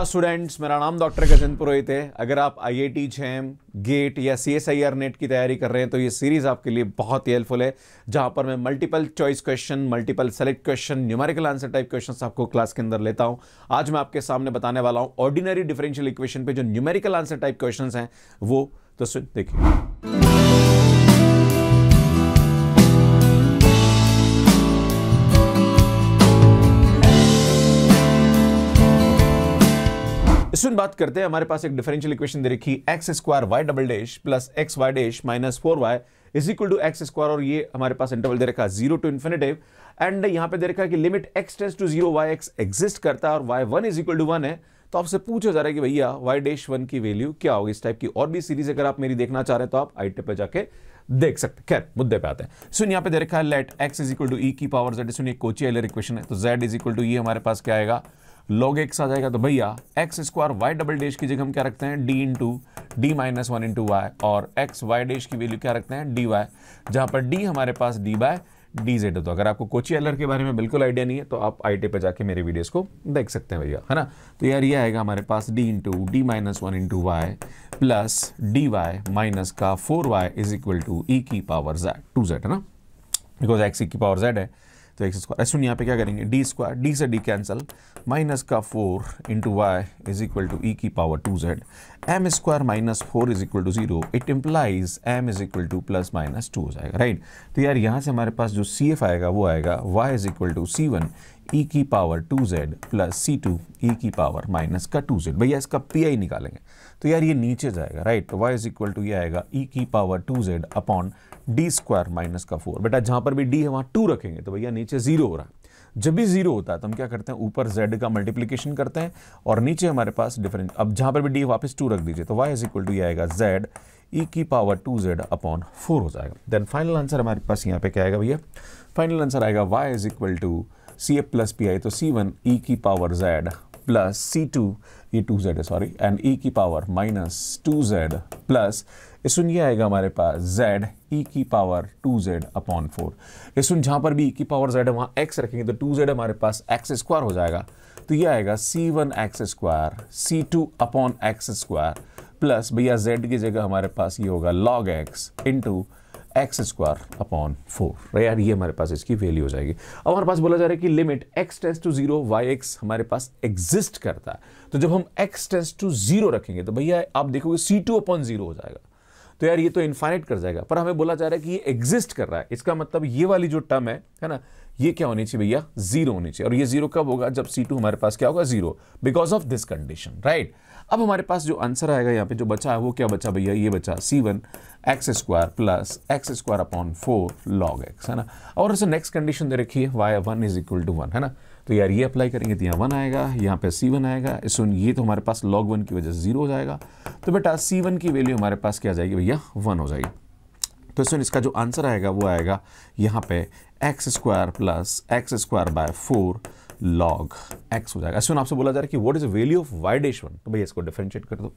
नमस्कार स्टूडेंट्स मेरा नाम डॉक्टर गजेंद्र पुरोहित है अगर आप I I T JAM GATE या C S I R NET की तैयारी कर रहे हैं तो ये सीरीज़ आपके लिए बहुत ही हेल्पफुल है जहां पर मैं multiple choice question multiple select question numerical answer type question आपको क्लास के अंदर लेता हूँ आज मैं आपके सामने बताने वाला हूँ ऑर्डिनरी डिफरेंशियल इक्वेशन पे जो न्यूमेरिकल आंसर टाइप क्वेश्चन हैं वो तो देखिए सुन बात करते हैं हमारे पास एक डिफरेंशियल इक्वेशन दे रखी x square y double dash plus x y dash minus four y is equal to x square और ये हमारे पास इंटरवल दे रखा है जीरो टू इन्फिनेटिव एंड यहाँ पे दे रखा है कि limit x tends to zero y x exist करता है और y one is equal to one है तो आपसे पूछा जा रहा है कि भैया वाई डैश वन की वैल्यू क्या होगी इस टाइप की और भी सीरीज अगर आप मेरी देखना चाह रहे हैं तो आप आई टेप पर जाके देख सकते खैर मुद्दे पे आते हैं सुन यहाँ पे दे रखा है let x is equal to e की पावर जेड सुन ये कोची एलर इक्वेशन है तो z is equal to e हमारे पास क्या आएगा लॉग एक्स आ जाएगा तो भैया x square y double dash की जगह हम क्या रखते हैं d to d minus one into y और एक्स वाई डेश की वैल्यू क्या रखते हैं डी वाई जहाँ पर डी हमारे पास डी बाय डी जेड है तो अगर आपको कोची एलर के बारे में बिल्कुल आइडिया नहीं है तो आप आई टी पर जाके मेरे वीडियोस को देख सकते हैं भैया है ना तो यार ये आएगा हमारे पास d to d minus one into y plus d y minus का four y is equal to e की पावर जैड टू जेड है ना बिकॉज एक्स ई की पावर जेड है तो एक्स अच्छा, स्क्वायर सुनिए यहाँ पे क्या करेंगे डी स्क्वायर डी से डी कैंसिल माइनस का four into y is equal to e की power two z m square minus four is equal to zero it implies m is equal to plus minus two हो जाएगा right तो यार यहाँ से हमारे पास जो सी एफ आएगा वो आएगा y is equal to c one e e की पावर टू जेड प्लस सी टू ई की पावर माइनस का टू जेड भैया इसका पी आई निकालेंगे तो यार ये नीचे जाएगा राइट तो वाई इज इक्वल टू ये आएगा ई e की power two z upon d square minus का फोर बेटा जहाँ पर भी डी है वहाँ टू रखेंगे तो भैया नीचे जीरो हो रहा है जब भी जीरो होता है तो हम क्या करते हैं ऊपर जेड का मल्टीप्लीकेशन करते हैं और नीचे हमारे पास डिफरेंस अब जहाँ पर भी डी वापस टू रख दीजिए तो वाई इज इक्वल टू ये आएगा जेड ई e की power two z upon four हो जाएगा देन फाइनल आंसर हमारे पास यहाँ पे क्या आएगा भैया फाइनल आंसर आएगा y is equal to C A plus P I तो सी वन ई की पावर जेड प्लस सी टू ये टू जेड है सॉरी एंड ई की power minus two z plus सुन ये आएगा हमारे पास z e की power two z upon four सुन जहाँ पर भी e की पावर z है वहाँ x रखेंगे तो टू जेड हमारे पास x स्क्वायर हो जाएगा तो ये आएगा c1 one x square c two upon x square plus भैया z की जगह हमारे पास ये होगा log x into x square upon four यार ये हमारे पास इसकी वैल्यू हो जाएगी अब हमारे पास बोला जा रहा है कि limit x tends to zero y x हमारे पास एग्जिस्ट करता है तो जब हम एक्स टेंस टू जीरो रखेंगे तो भैया आप देखोगे सी टू अपॉन जीरो हो जाएगा तो यार ये तो इन्फाइनेट कर जाएगा पर हमें बोला जा रहा है कि ये एग्जिस्ट कर रहा है इसका मतलब ये वाली जो टर्म है है ना ये क्या होनी चाहिए भैया जीरो होनी चाहिए और ये जीरो कब होगा जब सी टू हमारे पास क्या होगा zero because of this condition right अब हमारे पास जो आंसर आएगा यहाँ पे जो बचा है वो क्या बचा भैया ये बचा c one x square plus x square upon four log x है ना और उसे नेक्स्ट कंडीशन दे रखी है y one is equal to one है ना तो यार ये अप्लाई करेंगे तो यहाँ वन आएगा यहाँ पे सी वन आएगा सुन ये तो हमारे पास लॉग वन की वजह से जीरो हो जाएगा तो बेटा सी वन की वैल्यू हमारे पास क्या जाएगी भैया वन हो जाएगी तो सुन इसका जो आंसर आएगा वो आएगा यहाँ पे x square plus x square by 4 log x हो जाएगा अश्विन आपसे बोला जा रहा है कि what is the value of y dash one तो भैया इसको डिफरेंशिएट कर दो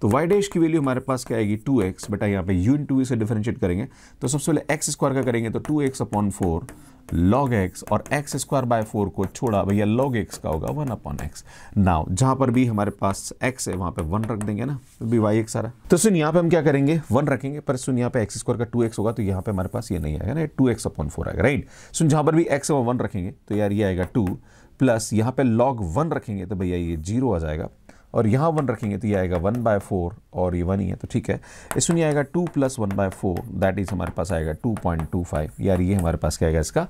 तो वाई डैश की वैल्यू हमारे पास क्या आएगी टू एक्स बेटा यहाँ पे u इन टू e से डिफरेंशिएट करेंगे तो सबसे पहले एक्स स्क्वायर का करेंगे तो two x upon four log x और एक्स स्क्वायर बाय फोर को छोड़ा भैया लॉग एक्स का होगा वन अपॉन एक्स नाउ जहां पर भी हमारे पास एक्स है वहां पे वन रख देंगे ना तो भी वाई एक्स आ रहा है तो सुन यहाँ पे हम क्या करेंगे वन रखेंगे पर सुन यहाँ पे एक्स स्क्वायर का टू एक्स होगा तो यहाँ पे हमारे पास ये नहीं आएगा ना टू एक्स अपॉन फोर आएगा राइट सुन जहाँ पर भी एक्स वन रखेंगे तो यार ये आएगा टू प्लस यहाँ पे लॉग वन रखेंगे तो भैया ये जीरो आ जाएगा और यहाँ वन रखेंगे तो ये आएगा वन बाय फोर और ये वन ही है तो ठीक है इसमें ये आएगा two plus one by four that is हमारे पास आएगा टू पॉइंट टू फाइव यार ये हमारे पास क्या आएगा इसका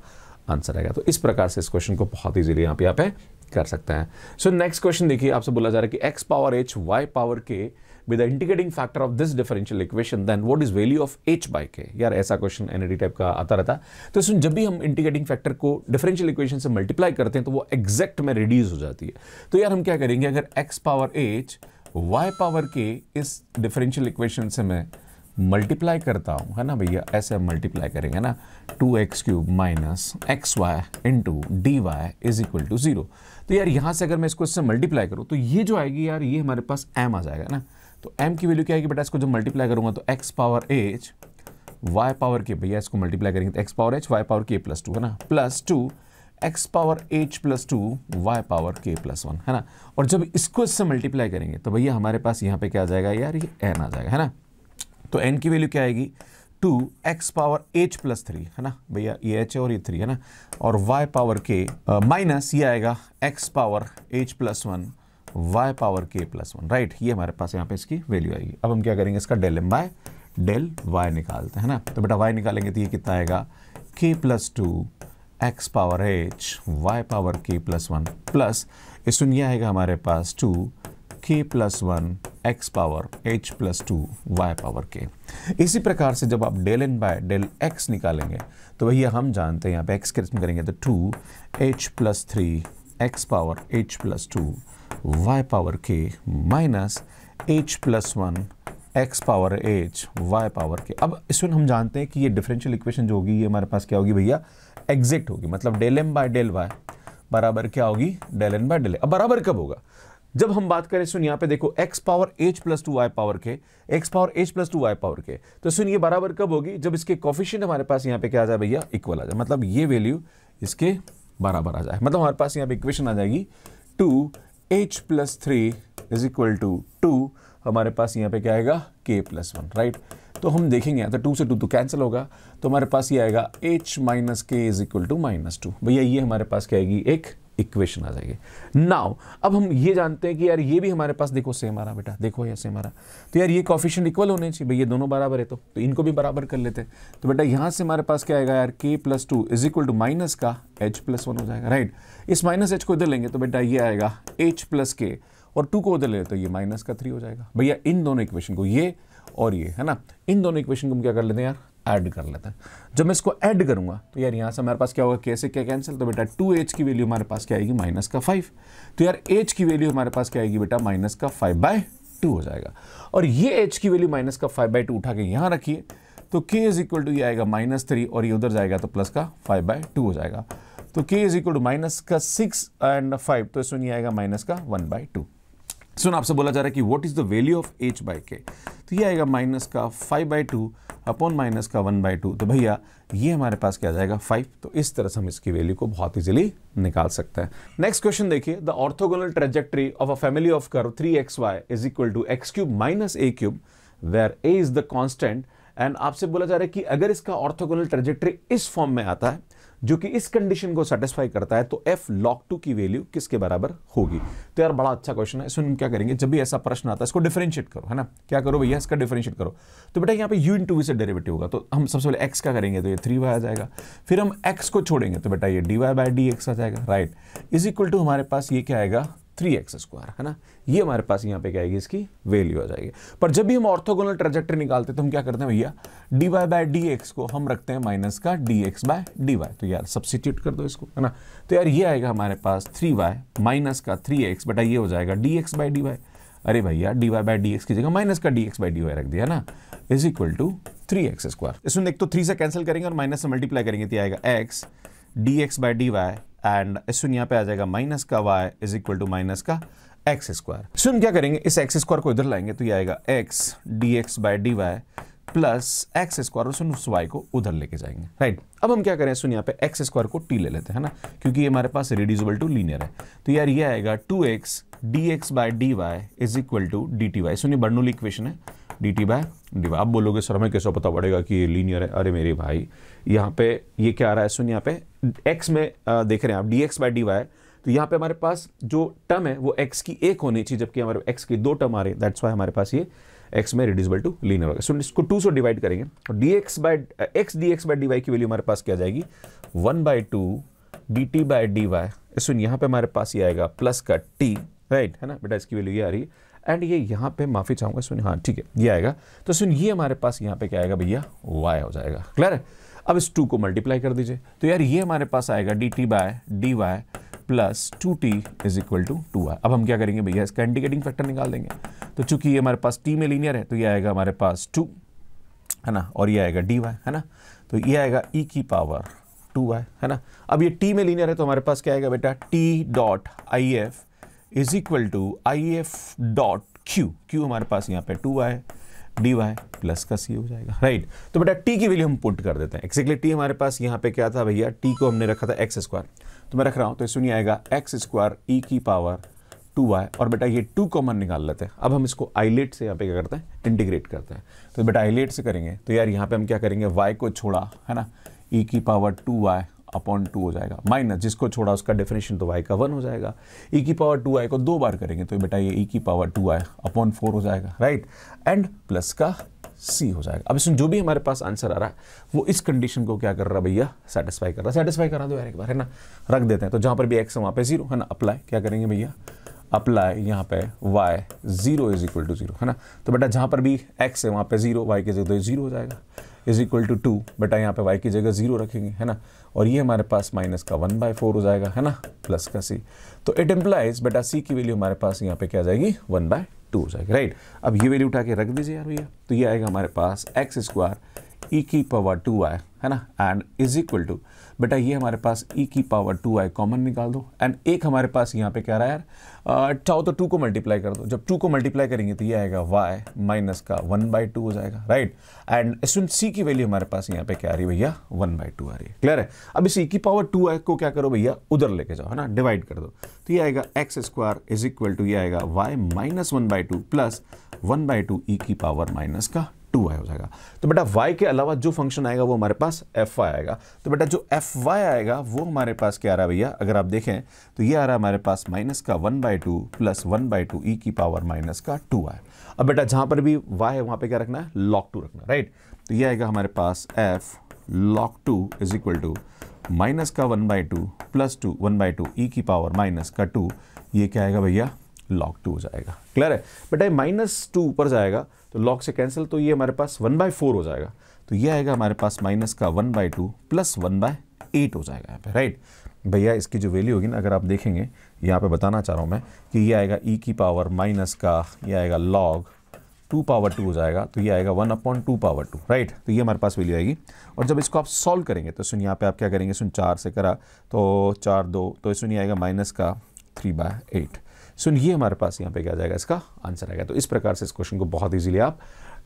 आंसर आएगा तो इस प्रकार से इस क्वेश्चन को बहुत ईजिली यहाँ पे यहाँ पे कर सकते हैं सो नेक्स्ट क्वेश्चन देखिए आपसे बोला जा रहा है कि x power h y power k with the factor of this differential equation then what is value of h by k यार ऐसा क्वेश्चन एनईडी टाइप का आता रहता तो इसमें जब भी हम इंटीग्रेटिंग फैक्टर को डिफरेंशियल इक्वेशन से मल्टीप्लाई करते हैं तो वो एग्जैक्ट में रिड्यूस हो जाती है तो यार हम क्या करेंगे अगर x power h y power k इस डिफरेंशियल इक्वेशन से मैं मल्टीप्लाई करता हूँ है ना भैया ऐसे हम मल्टीप्लाई करेंगे ना two x cube minus x y into d y is equal to zero तो यार यहाँ से अगर मैं इसको इससे मल्टीप्लाई करूँ तो ये जो आएगी यार ये हमारे पास एम आ जाएगा ना तो एम की वैल्यू क्या है कि बेटा इसको जब मल्टीप्लाई करूंगा तो x power h y power k भैया इसको मल्टीप्लाई करेंगे तो x power h y power k plus two है ना plus two x power h plus two y power k plus one है ना और जब इसको इससे मल्टीप्लाई करेंगे तो भैया हमारे पास यहाँ पे क्या आ जाएगा यार ये एन आ जाएगा है ना तो एन की वैल्यू क्या आएगी two x power h plus three है ना भैया ये एच है और ये थ्री है ना और वाई पावर के माइनस ये आएगा x power h plus one y power k plus one right ये हमारे पास यहाँ पे इसकी वैल्यू आएगी अब हम क्या करेंगे इसका del m by del y निकालते हैं ना तो बेटा वाई निकालेंगे तो ये कितना आएगा k plus two x power h y power k plus one plus इसमें यह आएगा हमारे पास two k plus one x power h plus two y power k इसी प्रकार से जब आप del n by del x निकालेंगे तो भैया हम जानते हैं यहाँ पे एक्स के रिस्म करेंगे तो two h plus three x power h plus two y power k minus h plus one x power h y power k अब इस हम जानते हैं कि ये डिफरेंशियल इक्वेशन जो होगी ये हमारे पास क्या होगी भैया एग्जिट होगी मतलब del m by del y बराबर क्या होगी डेल एन बाय डेल अब बराबर कब होगा जब हम बात करें सुन यहाँ पे देखो x power h plus two y power k x power h plus two y power k तो सुन ये बराबर कब होगी जब इसके कॉफिशियंट हमारे पास यहाँ पे क्या आ जाए भैया इक्वल आ जाए मतलब ये वैल्यू इसके बराबर आ जाए मतलब हमारे पास यहाँ पे इक्वेशन आ जाएगी two h plus three is equal to two हमारे पास यहाँ पे क्या आएगा के प्लस वन राइट तो हम देखेंगे तो टू से टू तो कैंसिल होगा तो हमारे पास ये आएगा h minus k is equal to minus two भैया ये हमारे पास क्या आएगी एक इक्वेशन आ जाएगी नाउ अब हम ये जानते हैं कि यार ये भी हमारे पास देखो सेम आ रहा बेटा देखो यार सेम आ रहा तो यार ये कॉफिशन इक्वल होने चाहिए भाई ये दोनों बराबर है तो तो इनको भी बराबर कर लेते हैं तो बेटा यहाँ से हमारे पास क्या आएगा यार k plus two is equal to minus का एच प्लस वन हो जाएगा राइट इस माइनस एच को इधर लेंगे तो बेटा ये आएगा एच प्लस के और टू को उधर ले तो ये माइनस का थ्री हो जाएगा भैया इन दोनों इक्वेशन को ये और ये है ना इन दोनों इक्वेशन को हम क्या कर लेते हैं यार ऐड कर लेते हैं जब मैं इसको ऐड करूँगा तो यार यहाँ से हमारे पास क्या होगा के से क्या कैंसिल तो बेटा टू एच की वैल्यू हमारे पास क्या आएगी माइनस का फाइव तो यार एच की वैल्यू हमारे पास क्या आएगी बेटा माइनस का फाइव बाय टू हो जाएगा और ये एच की वैल्यू माइनस का फाइव बाई टू उठा के यहाँ रखिए तो के इज इक्वल टू ये आएगा माइनस थ्री और ये उधर जाएगा तो प्लस का फाइव बाय टू हो जाएगा तो k is equal to minus का सिक्स एंड फाइव तो इसमें ये आएगा माइनस का वन बाई टू सुन आपसे बोला जा रहा है कि what is the value of h by k तो ये आएगा माइनस का five by two upon minus का वन बाई टू तो भैया ये हमारे पास क्या जाएगा फाइव तो इस तरह से हम इसकी वैल्यू को बहुत इजीली निकाल सकते हैं नेक्स्ट क्वेश्चन देखिए the orthogonal trajectory of a family of curve three x y is equal to x cube minus a cube where a is the constant and आपसे बोला जा रहा है कि अगर इसका ऑर्थोगोनल ट्रेजेक्ट्री इस फॉर्म में आता है जो कि इस कंडीशन को सेटिस्फाई करता है तो एफ लॉक टू की वैल्यू किसके बराबर होगी तो यार बड़ा अच्छा क्वेश्चन है इसमें हम क्या करेंगे जब भी ऐसा प्रश्न आता है इसको डिफरेंशिएट करो है ना क्या करो भैया इसका डिफरेंशिएट करो तो बेटा यहाँ पे यू इन टू वी से डेरिवेटिव होगा तो हम सबसे पहले एक्स का करेंगे तो ये थ्री वाई आ जाएगा फिर हम एक्स को छोड़ेंगे तो बेटा ये d y by d x आ जाएगा राइट इज इक्वल टू हमारे पास ये क्या आएगा थ्री एक्स स्क्वायर है ना ये हमारे पास यहाँ पे क्या आएगी इसकी वैल्यू आ जाएगी पर जब भी हम ऑर्थोगोनल ट्रेजेक्ट्री निकालते हैं तो हम क्या करते हैं भैया d y by D x को हम रखते हैं माइनस का d x by d y तो यार सब्सिट्यूट कर दो इसको है ना तो यार ये आएगा हमारे पास थ्री वाई माइनस का थ्री एक्स बटा ये हो जाएगा d x by d y अरे भैया d y by d x की जगह माइनस का d x by d y रख दिया ना is equal to three x square इसमें एक तो थ्री से कैंसिल करेंगे और माइनस से मल्टीप्लाई करेंगे तो आएगा x d x by d y and सुन यहाँ पे आ जाएगा माइनस का y is equal to minus का एक्स स्क्वायर सुन क्या करेंगे इस एक्स स्क्वायर को इधर लाएंगे तो ये आएगा x d x by d Y plus x square और सुन उस वाई को उधर लेके जाएंगे राइट अब हम क्या करें सुन यहाँ पे एक्स स्क्वायर को टी ले लेते हैं ना क्योंकि ये हमारे पास रिड्यूजिबल टू लीनियर है तो यार ये आएगा two x d x by d y is equal to d t y सुनिए बर्नूल इक्वेशन है d t by d y आप बोलोगे सर हमें कैसे पता पड़ेगा कि ये लीनियर है अरे मेरे भाई यहाँ पे ये क्या आ रहा है सुन यहाँ पे एक्स में आ, देख रहे हैं आप d x by d y तो यहाँ पे हमारे पास जो टर्म है वो एक्स की एक होनी चाहिए जबकि हमारे एक्स की दो टर्म आ रही है दैट्स वाई हमारे पास ये एक्स में रिड्यूसबल टू लीनर होगा सो इसको टू से डिवाइड करेंगे और d x by x d x by d y की वैल्यू हमारे पास क्या जाएगी one by two d t by d y सुन यहाँ पे हमारे पास ये आएगा प्लस का टी राइट है ना बेटा इसकी वैल्यू ये आ रही है एंड ये यहाँ पे माफ़ी चाहूंगा सुन हाँ ठीक है ये आएगा तो सुन ये हमारे पास यहाँ पे क्या आएगा भैया वाई हो जाएगा क्लियर है अब इस टू को मल्टीप्लाई कर दीजिए तो यार ये हमारे पास आएगा d t by d Y plus two t is equal to two i अब हम क्या करेंगे भैया इसका इंडिकेटिंग फैक्टर निकाल देंगे तो चूंकि ये हमारे पास टी में लीनियर है तो ये आएगा हमारे पास टू है ना और ये आएगा डी वाई है ना तो ये आएगा ई e की पावर टू वाई है ना अब ये टी में लीनियर है तो हमारे पास क्या आएगा बेटा T dot I F is equal to I F dot Q Q हमारे पास यहाँ पे two Y D Y plus का सी हो जाएगा राइट right. तो बेटा टी की वैल्यू हम पुट कर देते हैं एक्सैक्टली टी हमारे पास यहाँ पे क्या था भैया टी को हमने रखा था एक्स स्क्वायर तो मैं रख रहा हूँ तो सुनिए आएगा एक्स स्क्वायर ई की पावर टू वाई और बेटा ये टू कॉमन निकाल लेते हैं अब हम इसको आईलेट से यहाँ पे क्या करते हैं इंटीग्रेट करते हैं तो बेटा आईलेट से करेंगे तो यार यहाँ पर हम क्या करेंगे वाई को छोड़ा है ना ई e की power two y upon two हो जाएगा माइनस जिसको छोड़ा उसका डेफिनेशन तो वाई का वन हो जाएगा ई e की पावर टू आई को दो बार करेंगे तो बेटा ये ई e की power two i upon four हो जाएगा राइट एंड प्लस का सी हो जाएगा अब इसमें जो भी हमारे पास आंसर आ रहा है वो इस कंडीशन को क्या कर रहा है भैया सेटिस्फाई कर रहा है सेटिस्फाई करा दो यार एक बार है ना रख देते हैं तो जहाँ पर भी एक्स है वहाँ पर जीरो है ना अप्लाई क्या करेंगे भैया अप्लाई यहाँ पे y zero is equal to zero है ना तो बेटा जहाँ पर भी x है वहाँ पे जीरो y के जगह जीरो तो हो जाएगा इज इक्वल टू टू बेटा यहाँ पे वाई की जगह जीरो रखेंगे है ना और ये हमारे पास माइनस का वन बाय फोर हो जाएगा है ना प्लस का सी तो इट एम्प्लाइज बेटा सी की वैल्यू हमारे पास यहाँ पे क्या जाएगी वन बाय टू हो जाएगी राइट अब ये वैल्यू उठा के रख दीजिए यार भैया तो ये आएगा हमारे पास एक्स स्क्वायर ई की पावर टू आए है ना एंड इज इक्वल टू बेटा ये हमारे पास e की पावर टू आई कॉमन निकाल दो एंड एक हमारे पास यहाँ पे क्या रहा है यार चाहो तो टू को मल्टीप्लाई कर दो जब टू को मल्टीप्लाई करेंगे तो ये आएगा वाई माइनस का वन बाई टू हो जाएगा राइट एंड एसवेंट सी की वैल्यू हमारे पास यहाँ पे क्या आ रही है भैया वन बाई टू आ रही है क्लियर है अब इस ई e की पावर टू आई को क्या करो भैया उधर लेके जाओ है ना डिवाइड कर दो तो ये आएगा x square is equal to ये आएगा y minus one by two plus one by two e की पावर माइनस का टू वाई हो जाएगा तो बेटा वाई के अलावा जो फंक्शन आएगा वो हमारे पास एफ वाई आएगा तो बेटा जो एफ वाई आएगा वो हमारे पास क्या आ रहा है भैया अगर आप देखें तो ये आ रहा है हमारे पास माइनस का one by two plus one by two e की पावर माइनस का टू वाई अब बेटा जहाँ पर भी वाई है वहाँ पर क्या रखना है लॉक टू रखना राइट तो यह आएगा हमारे पास f lock two is equal to minus का one by two plus two one by two e की पावर माइनस का टू ये क्या आएगा भैया लॉग टू हो जाएगा क्लियर है बेटा ये माइनस टू ऊपर जाएगा तो लॉग से कैंसिल तो ये हमारे पास वन बाय फोर हो जाएगा तो ये आएगा हमारे पास माइनस का one by two plus one by eight हो जाएगा यहाँ पे राइट भैया इसकी जो वैल्यू होगी ना अगर आप देखेंगे यहाँ पे बताना चाह रहा हूँ मैं कि ये आएगा ई e की पावर माइनस का ये आएगा लॉग टू पावर टू हो जाएगा तो ये आएगा one upon two power two right तो ये हमारे पास वैल्यू आएगी और जब इसको आप सॉल्व करेंगे तो सुन यहाँ पे आप क्या करेंगे सुन चार से करा तो चार दो तो सुनिए आएगा माइनस का थ्री बाय एट सो ये हमारे पास यहाँ पे क्या जाएगा इसका आंसर आएगा तो इस प्रकार से इस क्वेश्चन को बहुत ईजिली आप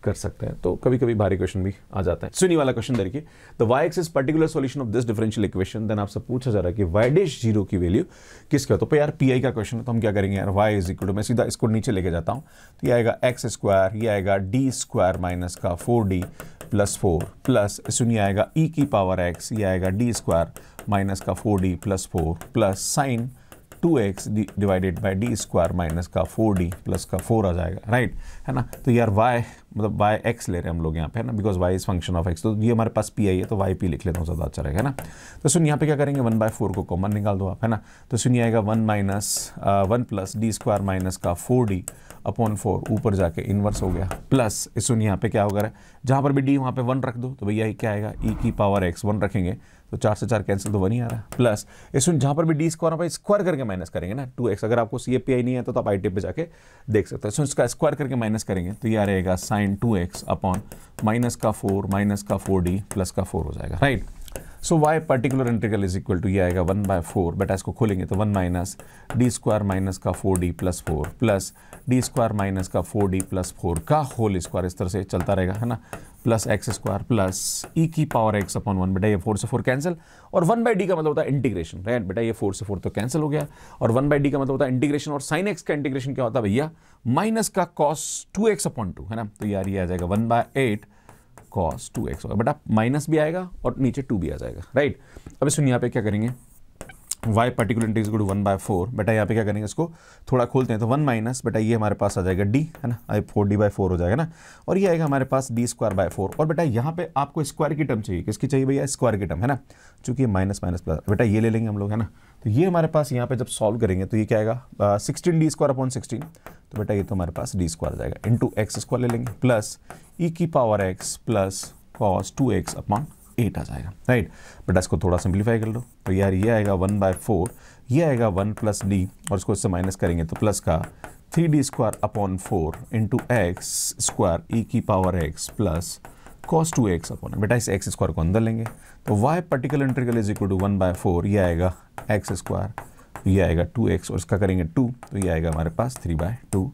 कर सकते हैं तो कभी कभी भारी क्वेश्चन भी आ जाता है सुनी वाला क्वेश्चन देखिए the y x is particular solution of this differential equation then आपसे पूछा जा रहा है कि वाई डिश जीरो की वैल्यू किसका तो यार पी आई का क्वेश्चन है तो हम क्या करेंगे यार वाई इज इक्वल टू मैं सीधा इसको नीचे लेके जाता हूँ तो यह आएगा एक्स स्क्वायर यह आएगा डी स्क्वायर माइनस का four D plus four plus सुनिए आएगा ई e की पावर एक्स यह आएगा डी स्क्वायर माइनस का four D plus four plus sine two x divided by D square minus का फोर डी प्लस का four आ जाएगा राइट है ना तो यार वाई मतलब वाई एक्स ले रहे हैं हम लोग यहाँ पे है ना because y is function of x तो ये हमारे पास पी आई है तो वाई पी लिख लेता हूँ ज़्यादा अच्छा रहेगा है ना तो सुन यहाँ पे क्या करेंगे वन बाई फोर को कॉमन निकाल दो आप है ना तो सुनिए आएगा one minus one plus D square minus का फोर डी अपॉन फोर ऊपर जाके इन्वर्स हो गया प्लस सुनिए यहाँ पे क्या होगा जहाँ पर भी डी वहाँ पे वन रख दो तो भैया क्या आएगा ई e की पावर एक्स वन रखेंगे तो चार से चार कैंसिल तो वन ही आ रहा है प्लस इसमें जहां पर भी डी स्क्वायर भाई स्क्वायर करके माइनस करेंगे ना टू एक्स अगर आपको सी एफ पी आई नहीं है तो, तो आप आई टी पे जाके देख सकते हैं सो इसका स्क्वायर करके माइनस करेंगे तो यह रहेगा sine two x upon minus का फोर माइनस का फोर डी प्लस का फोर हो जाएगा right so y particular integral is equal to ये आएगा वन बाय फोर बट इसको खोलेंगे तो one minus D square minus का four D plus four plus D square minus का फोर डी प्लस फोर का होल स्क्वायर इस तरह से चलता रहेगा है ना plus x square plus e की पावर एक्स अपॉन वन बेटा ये फोर से फोर कैंसिल और वन बाई डी का मतलब होता है इंटीग्रेशन राइट बेटा ये फोर से फोर तो कैंसिल हो गया और वन बाई डी का मतलब होता है इंटीग्रेशन और साइन एक्स का इंटीग्रेशन क्या होता है भैया माइनस का cos two x upon two है ना तो यार ये आ जाएगा one by eight cos two x बेटा माइनस भी आएगा और नीचे टू भी आ जाएगा राइट अभी सुनिए यहाँ पे क्या करेंगे y particular integral equal one by four बेटा यहाँ पे क्या करेंगे इसको थोड़ा खोलते हैं तो वन माइनस बेटा ये हमारे पास आ जाएगा डी है ना i four D by four हो जाएगा ना और ये आएगा हमारे पास डी स्क्वायर बाय फोर और बेटा यहाँ पे आपको स्क्वायर की टर्म चाहिए किसकी चाहिए भैया स्क्वायर की टर्म है ना चूंकि माइनस माइनस प्लस बेटा ये ले लेंगे हम लोग है ना तो ये हमारे पास यहाँ पे जब सॉल्व करेंगे तो ये क्या आएगा sixteen D square upon sixteen तो बेटा ये तो हमारे पास डी स्क्वायर जाएगा इंटू एक्स स्क्वायर ले लेंगे प्लस ई e की power x plus cos two x upon eight आ जाएगा राइट बट इसको थोड़ा सिंप्लीफाई कर लो तो यार ये आएगा वन बाय फोर ये आएगा वन प्लस डी और इसको इससे माइनस करेंगे तो प्लस का three D square upon four into x square e की power x plus cos two x upon बेटा इस एक्स स्क्वायर को अंदर लेंगे तो y particular integral is equal to one by four ये आएगा एक्स स्क्वायर ये आएगा टू एक्स और इसका करेंगे टू तो ये आएगा हमारे पास three by two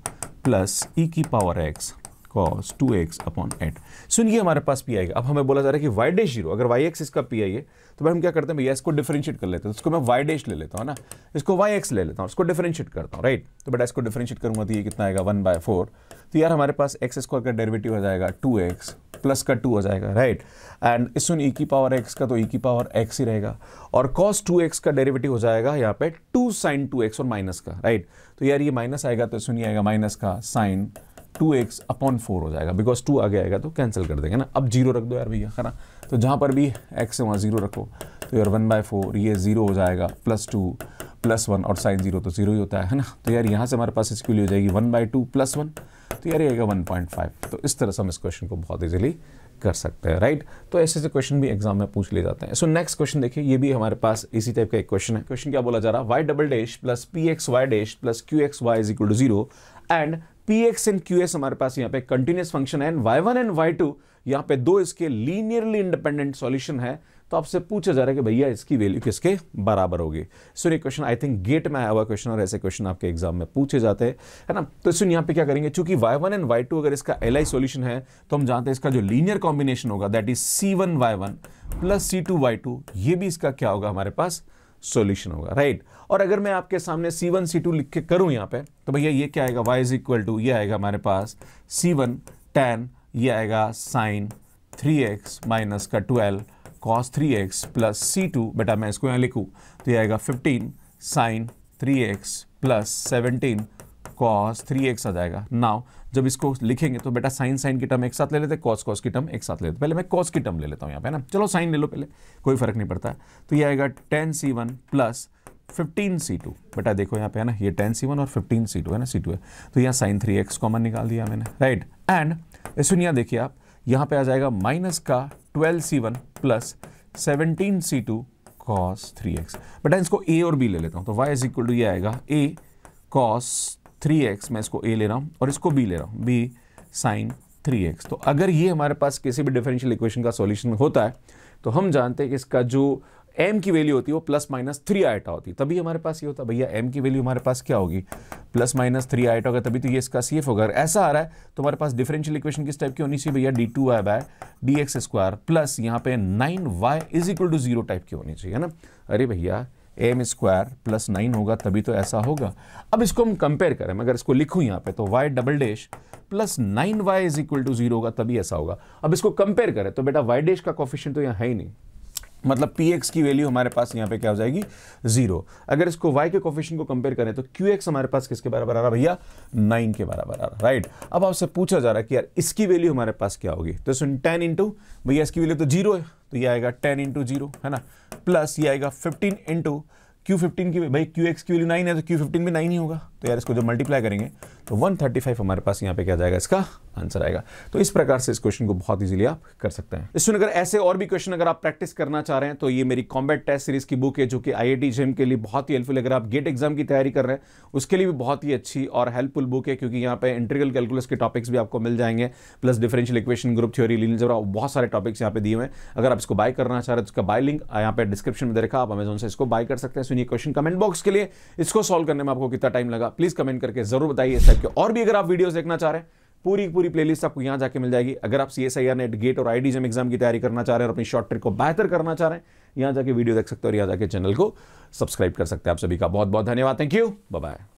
plus e की power x cos two x upon eight सुनिए हमारे पास पी आई अब हमें बोला जा रहा है कि वाई डैश जीरो अगर वाई एक्स इसका पी आई है तो भाई हम क्या करते हैं भैया इसको डिफरेंशिएट कर लेते हैं इसको मैं वाई डैश ले लेता हूँ ना इसको वाई एक्स ले लेता हूँ इसको डिफरेंशिएट करता हूँ राइट तो बेटा इसको डिफरेंशिएट करूँगा तो ये कितना आएगा वन बाय फोर तो यार हमारे पास एक्स स्क्वायर का डेरिवेटिव हो जाएगा टू एक्स प्लस का टू हो जाएगा राइट एंड इस सुन ई e की पावर एक्स का तो ई e की पावर एक्स ही रहेगा और कॉस टू एक्स का डेरिवेटिव हो जाएगा यहाँ पे टू साइन टू एक्स और माइनस का राइट तो यार ये माइनस आएगा तो सुनिए आएगा माइनस का sine two x upon four हो जाएगा बिकॉज टू आगे आएगा तो कैंसिल कर देंगे ना अब जीरो रख दो यार भैया है ना तो जहाँ पर भी एक्स है वहाँ जीरो रखो तो यार वन बाय फोर ये जीरो हो जाएगा प्लस टू प्लस वन और साइन जीरो तो जीरो ही होता है ना तो यार यहाँ से हमारे पास इसकी वैल्यू हो जाएगी one by two plus one तो यार ये आएगा वन पॉइंट फाइव तो इस तरह से हम इस क्वेश्चन को बहुत ईजिली कर सकते हैं राइट तो ऐसे ऐसे क्वेश्चन भी एग्जाम में पूछ ले जाते हैं सो नेक्स्ट क्वेश्चन देखिए ये भी हमारे पास इसी टाइप का एक क्वेश्चन है क्वेश्चन क्या बोला जा रहा है y double dash plus P x y dash plus Q x y is equal to zero and P x and Q s हमारे पास यहाँ पे कंटिन्यूस फंक्शन है and y one and y two यहाँ पे दो इसके लीनियरली इंडिपेंडेंट सॉल्यूशन है तो आपसे पूछा जा रहा है कि भैया इसकी वैल्यू किसके बराबर होगी सो ये क्वेश्चन आई थिंक गेट में आया हुआ क्वेश्चन और ऐसे क्वेश्चन आपके एग्जाम में पूछे जाते हैं है ना तो सुन यहाँ पे क्या करेंगे चूंकि y one and y two अगर इसका एल आई सोल्यूशन है तो हम जानते हैं इसका जो लीनियर कॉम्बिनेशन होगा that is C one y one plus C two y two ये भी इसका क्या होगा हमारे पास सोल्यूशन होगा राइट right? और अगर मैं आपके सामने सी वन सी टू लिख के करूँ यहाँ पे तो भैया ये क्या आएगा वाई इज इक्वल टू ये आएगा हमारे पास सी वन टेन ये आएगा साइन थ्री एक्स माइनस का twelve cos three x plus सी टू बेटा मैं इसको यहाँ लिखूँ तो ये आएगा fifteen sine three x plus seventeen cos three x आ जाएगा नाव जब इसको लिखेंगे तो बेटा साइन साइन की टर्म एक साथ ले लेते कॉस कॉस की टर्म एक साथ ले लेते पहले मैं कॉस की टर्म ले लेता हूँ यहाँ पे ना चलो साइन ले लो पहले कोई फर्क नहीं पड़ता तो ये आएगा ten C one plus fifteen C two बेटा देखो यहाँ पे है ना ये टेन सी वन और फिफ्टीन सी टू है ना सी टू है तो यहाँ साइन थ्री एक्स कॉमन निकाल दिया मैंने राइट एंड सुनिए देखिए आप यहाँ पे आ जाएगा माइनस का twelve C one plus seventeen C two cos three x बेटा इसको ए और बी ले लेता हूँ तो वाई इज इक्वल टू ये आएगा ए कॉस थ्री एक्स मैं इसको ए ले रहा हूँ और इसको बी ले रहा हूँ बी साइन थ्री एक्स तो अगर ये हमारे पास किसी भी डिफरेंशियल इक्वेशन का सॉल्यूशन होता है तो हम जानते हैं कि इसका जो एम की वैल्यू होती है वो प्लस माइनस थ्री आइटा होती है तभी हमारे पास ये होता है भैया एम की वैल्यू हमारे पास क्या होगी प्लस माइनस थ्री आइटा होगा तभी तो ये इसका सीएफ होगा होगा ऐसा आ रहा है तो हमारे पास डिफरेंशियल इक्वेशन किस टाइप की होनी चाहिए भैया D two i by D x square plus यहाँ पे nine y is equal to zero type की होनी चाहिए है ना अरे भैया एम स्क्वायर प्लस नाइन होगा तभी तो ऐसा होगा अब इसको हम कंपेयर करें मैं अगर इसको लिखूं यहाँ पे तो y double dash plus nine y is equal to zero होगा तभी ऐसा होगा अब इसको कंपेयर करें तो बेटा वाई डैश का कॉफिशियन तो यहाँ है ही नहीं मतलब पी एक्स की वैल्यू हमारे पास यहाँ पे क्या हो जाएगी जीरो अगर इसको वाई के कॉफिशन को कंपेयर करें तो क्यू एक्स हमारे पास किसके बराबर आ रहा भैया नाइन के बराबर आ रहा राइट अब आपसे पूछा जा रहा है कि यार इसकी वैल्यू हमारे पास क्या होगी तो सुन टेन इंटू भैया इसकी वैल्यू तो जीरो है तो ये आएगा टेन इंटू जीरो है ना प्लस ये आएगा फिफ्टीन इंटू क्यू फिफ्टीन की भाई क्यू एक्स क्यू नाइन है तो क्यू फिफ्टीन भी नाइन ही होगा तो यार इसको जब मल्टीप्लाई करेंगे तो वन थर्टी फाइव हमारे पास यहाँ पे क्या जाएगा इसका आंसर आएगा तो इस प्रकार से इस क्वेश्चन को बहुत ईजिली आप कर सकते हैं इस अगर ऐसे और भी क्वेश्चन अगर आप प्रैक्टिस करना चाह रहे हैं तो ये मेरी कॉम्बैट टेस्ट सीरीज की बुक है जो कि आई आई जेम के लिए बहुत ही हेल्पफुल अगर आप गेट एग्जाम की तैयारी कर रहे हैं उसके लिए भी बहुत ही अच्छी और हेल्पफुल बुक है क्योंकि यहाँ पे इंटीग्रल कैलकुलस के टॉपिक्स भी आपको मिल जाएंगे plus differential equation group theory लीन जरा बहुत सारे टॉपिक्स यहाँ पे दिए हुए हैं अगर आप इसको बाय करना चाह रहे हैं तो उसका बाय लिंक यहाँ पे डिस्क्रिप्शन में देखा आप अमेजोन से इसको बाय कर सकते हैं ओपिनियन क्वेश्चन कमेंट बॉक्स के लिए इसको सॉल्व करने में आपको कितना टाइम लगा प्लीज कमेंट करके जरूर बताइए इस के और भी अगर आप वीडियोस देखना चाह रहे हैं पूरी पूरी प्लेलिस्ट आपको यहां जाके मिल जाएगी अगर आप सी एस नेट गेट और आई एग्जाम की तैयारी करना चाह रहे हैं और अपनी शॉर्ट ट्रिक को बेहतर करना चाह रहे हैं यहां जाके वीडियो देख सकते हो और यहां जाके चैनल को सब्सक्राइब कर सकते हैं आप सभी का बहुत बहुत धन्यवाद थैंक यू बाय